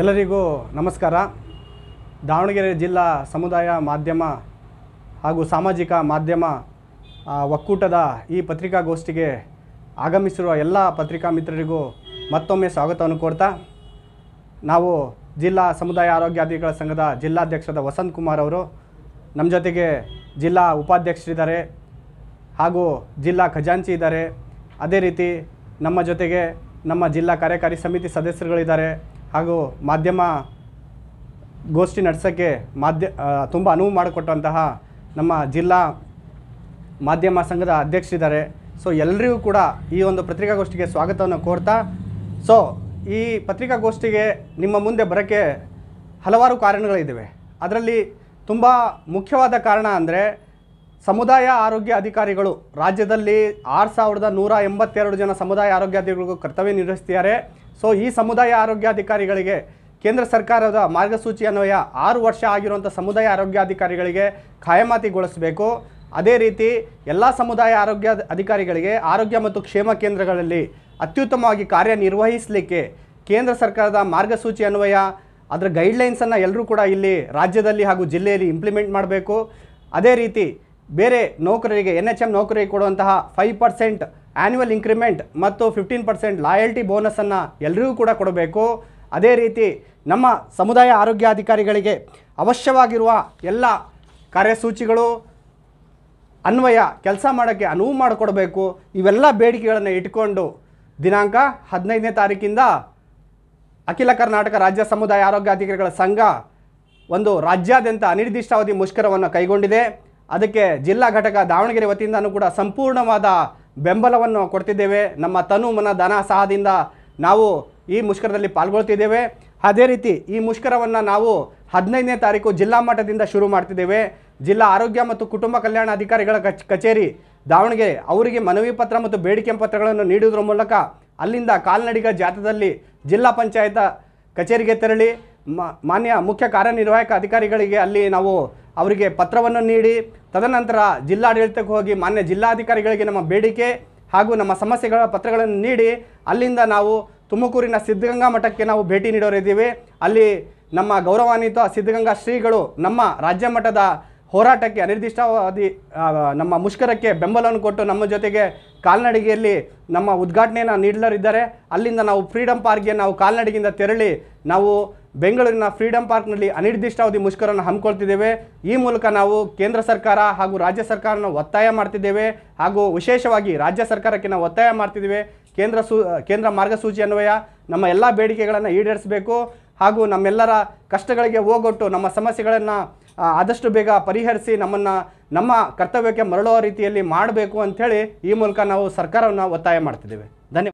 ಎಲ್ಲರಿಗೂ ನಮಸ್ಕಾರ ದಾವಣಗೆರೆ ಜಿಲ್ಲಾ ಸಮುದಾಯ ಮಾಧ್ಯಮ ಹಾಗೂ ಸಾಮಾಜಿಕ ಮಾಧ್ಯಮ ಒಕ್ಕೂಟದ ಈ ಪತ್ರಿಕಾಗೋಷ್ಠಿಗೆ ಆಗಮಿಸಿರುವ ಎಲ್ಲ ಪತ್ರಿಕಾ ಮಿತ್ರರಿಗೂ ಮತ್ತೊಮ್ಮೆ ಸ್ವಾಗತವನ್ನು ಕೋರ್ತಾ ನಾವು ಜಿಲ್ಲಾ ಸಮುದಾಯ ಆರೋಗ್ಯಾಧಿಕಾರ ಸಂಘದ ಜಿಲ್ಲಾಧ್ಯಕ್ಷರಾದ ವಸಂತ್ ಕುಮಾರ್ ಅವರು ನಮ್ಮ ಜೊತೆಗೆ ಜಿಲ್ಲಾ ಉಪಾಧ್ಯಕ್ಷರಿದ್ದಾರೆ ಹಾಗೂ ಜಿಲ್ಲಾ ಖಜಾಂಚಿ ಇದ್ದಾರೆ ಅದೇ ರೀತಿ ನಮ್ಮ ಜೊತೆಗೆ ನಮ್ಮ ಜಿಲ್ಲಾ ಕಾರ್ಯಕಾರಿ ಸಮಿತಿ ಸದಸ್ಯರುಗಳಿದ್ದಾರೆ ಹಾಗೂ ಮಾಧ್ಯಮ ಗೋಷ್ಠಿ ನಡೆಸೋಕ್ಕೆ ಮಾಧ್ಯ ತುಂಬ ಅನುವು ಮಾಡಿಕೊಟ್ಟಂತಹ ನಮ್ಮ ಜಿಲ್ಲಾ ಮಾಧ್ಯಮ ಸಂಘದ ಅಧ್ಯಕ್ಷರಿದ್ದಾರೆ ಸೊ ಎಲ್ಲರಿಗೂ ಕೂಡ ಈ ಒಂದು ಪತ್ರಿಕಾಗೋಷ್ಠಿಗೆ ಸ್ವಾಗತವನ್ನು ಕೋರ್ತಾ ಸೊ ಈ ಪತ್ರಿಕಾಗೋಷ್ಠಿಗೆ ನಿಮ್ಮ ಮುಂದೆ ಬರೋಕ್ಕೆ ಹಲವಾರು ಕಾರಣಗಳಿದ್ದಾವೆ ಅದರಲ್ಲಿ ತುಂಬ ಮುಖ್ಯವಾದ ಕಾರಣ ಅಂದರೆ ಸಮುದಾಯ ಆರೋಗ್ಯ ಅಧಿಕಾರಿಗಳು ರಾಜ್ಯದಲ್ಲಿ ಆರು ಸಾವಿರದ ನೂರ ಎಂಬತ್ತೆರಡು ಜನ ಸಮುದಾಯ ಆರೋಗ್ಯ ಅಧಿಕಾರಿಗಳು ಕರ್ತವ್ಯ ನಿರ್ವಹಿಸ್ತಿದ್ದಾರೆ ಸೊ ಈ ಸಮುದಾಯ ಆರೋಗ್ಯಾಧಿಕಾರಿಗಳಿಗೆ ಕೇಂದ್ರ ಸರ್ಕಾರದ ಮಾರ್ಗಸೂಚಿ ಅನ್ವಯ ಆರು ವರ್ಷ ಆಗಿರುವಂಥ ಸಮುದಾಯ ಆರೋಗ್ಯಾಧಿಕಾರಿಗಳಿಗೆ ಖಾಯಮಾತಿಗೊಳಿಸಬೇಕು ಅದೇ ರೀತಿ ಎಲ್ಲ ಸಮುದಾಯ ಆರೋಗ್ಯ ಅಧಿಕಾರಿಗಳಿಗೆ ಆರೋಗ್ಯ ಮತ್ತು ಕ್ಷೇಮ ಕೇಂದ್ರಗಳಲ್ಲಿ ಅತ್ಯುತ್ತಮವಾಗಿ ಕಾರ್ಯನಿರ್ವಹಿಸಲಿಕ್ಕೆ ಕೇಂದ್ರ ಸರ್ಕಾರದ ಮಾರ್ಗಸೂಚಿ ಅನ್ವಯ ಅದರ ಗೈಡ್ಲೈನ್ಸನ್ನು ಎಲ್ಲರೂ ಕೂಡ ಇಲ್ಲಿ ರಾಜ್ಯದಲ್ಲಿ ಹಾಗೂ ಜಿಲ್ಲೆಯಲ್ಲಿ ಇಂಪ್ಲಿಮೆಂಟ್ ಮಾಡಬೇಕು ಅದೇ ರೀತಿ ಬೇರೆ ನೌಕರರಿಗೆ ಎನ್ ಎಚ್ ಎಮ್ ನೌಕರಿಗೆ ಕೊಡುವಂತಹ ಫೈವ್ ಪರ್ಸೆಂಟ್ ಆ್ಯನ್ಯುವಲ್ ಇಂಕ್ರಿಮೆಂಟ್ ಮತ್ತು ಫಿಫ್ಟೀನ್ ಪರ್ಸೆಂಟ್ ಲಾಯಲ್ಟಿ ಬೋನಸನ್ನು ಎಲ್ಲರಿಗೂ ಕೂಡ ಕೊಡಬೇಕು ಅದೇ ರೀತಿ ನಮ್ಮ ಸಮುದಾಯ ಆರೋಗ್ಯಾಧಿಕಾರಿಗಳಿಗೆ ಅವಶ್ಯವಾಗಿರುವ ಎಲ್ಲ ಕಾರ್ಯಸೂಚಿಗಳು ಅನ್ವಯ ಕೆಲಸ ಮಾಡೋಕ್ಕೆ ಅನುವು ಮಾಡಿಕೊಡಬೇಕು ಇವೆಲ್ಲ ಬೇಡಿಕೆಗಳನ್ನು ಇಟ್ಕೊಂಡು ದಿನಾಂಕ ಹದಿನೈದನೇ ತಾರೀಕಿಂದ ಅಖಿಲ ಕರ್ನಾಟಕ ರಾಜ್ಯ ಸಮುದಾಯ ಆರೋಗ್ಯಾಧಿಕಾರಿಗಳ ಸಂಘ ಒಂದು ರಾಜ್ಯಾದ್ಯಂತ ಅನಿರ್ದಿಷ್ಟಾವಧಿ ಮುಷ್ಕರವನ್ನು ಕೈಗೊಂಡಿದೆ ಅದಕ್ಕೆ ಜಿಲ್ಲಾ ಘಟಕ ದಾವಣಗೆರೆ ವತಿಯಿಂದನೂ ಕೂಡ ಸಂಪೂರ್ಣವಾದ ಬೆಂಬಲವನ್ನು ಕೊಡ್ತಿದ್ದೇವೆ ನಮ್ಮ ತನು ಮನ ಧನ ಸಹದಿಂದ ನಾವು ಈ ಮುಷ್ಕರದಲ್ಲಿ ಪಾಲ್ಗೊಳ್ತಿದ್ದೇವೆ ಅದೇ ರೀತಿ ಈ ಮುಷ್ಕರವನ್ನು ನಾವು ಹದಿನೈದನೇ ತಾರೀಕು ಜಿಲ್ಲಾ ಮಟ್ಟದಿಂದ ಶುರು ಮಾಡ್ತಿದ್ದೇವೆ ಜಿಲ್ಲಾ ಆರೋಗ್ಯ ಮತ್ತು ಕುಟುಂಬ ಕಲ್ಯಾಣ ಅಧಿಕಾರಿಗಳ ಕಚೇರಿ ದಾವಣಗೆರೆ ಅವರಿಗೆ ಮನವಿ ಪತ್ರ ಮತ್ತು ಬೇಡಿಕೆ ಪತ್ರಗಳನ್ನು ನೀಡುವುದರ ಮೂಲಕ ಅಲ್ಲಿಂದ ಕಾಲ್ನಡಿಗ ಜಾಥದಲ್ಲಿ ಜಿಲ್ಲಾ ಪಂಚಾಯತ ಕಚೇರಿಗೆ ತೆರಳಿ ಮಾನ್ಯ ಮುಖ್ಯ ಕಾರ್ಯನಿರ್ವಾಹಕ ಅಧಿಕಾರಿಗಳಿಗೆ ಅಲ್ಲಿ ನಾವು ಅವರಿಗೆ ಪತ್ರವನ್ನು ನೀಡಿ ತದನಂತರ ಜಿಲ್ಲಾಡಳಿತಕ್ಕೆ ಹೋಗಿ ಮಾನ್ಯ ಜಿಲ್ಲಾಧಿಕಾರಿಗಳಿಗೆ ನಮ್ಮ ಬೇಡಿಕೆ ಹಾಗೂ ನಮ್ಮ ಸಮಸ್ಯೆಗಳ ಪತ್ರಗಳನ್ನು ನೀಡಿ ಅಲ್ಲಿಂದ ನಾವು ತುಮಕೂರಿನ ಸಿದ್ಧಗಂಗಾ ಮಠಕ್ಕೆ ನಾವು ಭೇಟಿ ನೀಡೋರಿದ್ದೀವಿ ಅಲ್ಲಿ ನಮ್ಮ ಗೌರವಾನ್ವಿತ ಸಿದ್ಧಗಂಗಾ ಶ್ರೀಗಳು ನಮ್ಮ ರಾಜ್ಯ ಮಟ್ಟದ ಹೋರಾಟಕ್ಕೆ ಅನಿರ್ದಿಷ್ಟವಾದಿ ನಮ್ಮ ಮುಷ್ಕರಕ್ಕೆ ಬೆಂಬಲವನ್ನು ಕೊಟ್ಟು ನಮ್ಮ ಜೊತೆಗೆ ಕಾಲ್ನಡಿಗೆಯಲ್ಲಿ ನಮ್ಮ ಉದ್ಘಾಟನೆಯನ್ನು ನೀಡಲರಿದ್ದಾರೆ ಅಲ್ಲಿಂದ ನಾವು ಫ್ರೀಡಮ್ ಪಾರ್ಕ್ಗೆ ನಾವು ಕಾಲ್ನಡಿಗೆಯಿಂದ ತೆರಳಿ ನಾವು ಬೆಂಗಳೂರಿನ ಫ್ರೀಡಂ ಪಾರ್ಕ್ನಲ್ಲಿ ಅನಿರ್ದಿಷ್ಟಾವಧಿ ಮುಷ್ಕರನ್ನು ಹಮ್ಮಿಕೊಳ್ತಿದ್ದೇವೆ ಈ ಮೂಲಕ ನಾವು ಕೇಂದ್ರ ಸರ್ಕಾರ ಹಾಗೂ ರಾಜ್ಯ ಸರ್ಕಾರನ ಒತ್ತಾಯ ಮಾಡ್ತಿದ್ದೇವೆ ಹಾಗೂ ವಿಶೇಷವಾಗಿ ರಾಜ್ಯ ಸರ್ಕಾರಕ್ಕೆ ನಾವು ಒತ್ತಾಯ ಮಾಡ್ತಿದ್ದೇವೆ ಕೇಂದ್ರ ಸೂ ಕೇಂದ್ರ ಮಾರ್ಗಸೂಚಿ ಅನ್ವಯ ನಮ್ಮ ಎಲ್ಲ ಬೇಡಿಕೆಗಳನ್ನು ಈಡೇರಿಸಬೇಕು ಹಾಗೂ ನಮ್ಮೆಲ್ಲರ ಕಷ್ಟಗಳಿಗೆ ಹೋಗೊಟ್ಟು ನಮ್ಮ ಸಮಸ್ಯೆಗಳನ್ನು ಆದಷ್ಟು ಬೇಗ ಪರಿಹರಿಸಿ ನಮ್ಮನ್ನು ನಮ್ಮ ಕರ್ತವ್ಯಕ್ಕೆ ಮರಳುವ ರೀತಿಯಲ್ಲಿ ಮಾಡಬೇಕು ಅಂಥೇಳಿ ಈ ಮೂಲಕ ನಾವು ಸರ್ಕಾರವನ್ನು ಒತ್ತಾಯ ಮಾಡ್ತಿದ್ದೇವೆ ಧನ್ಯವಾದ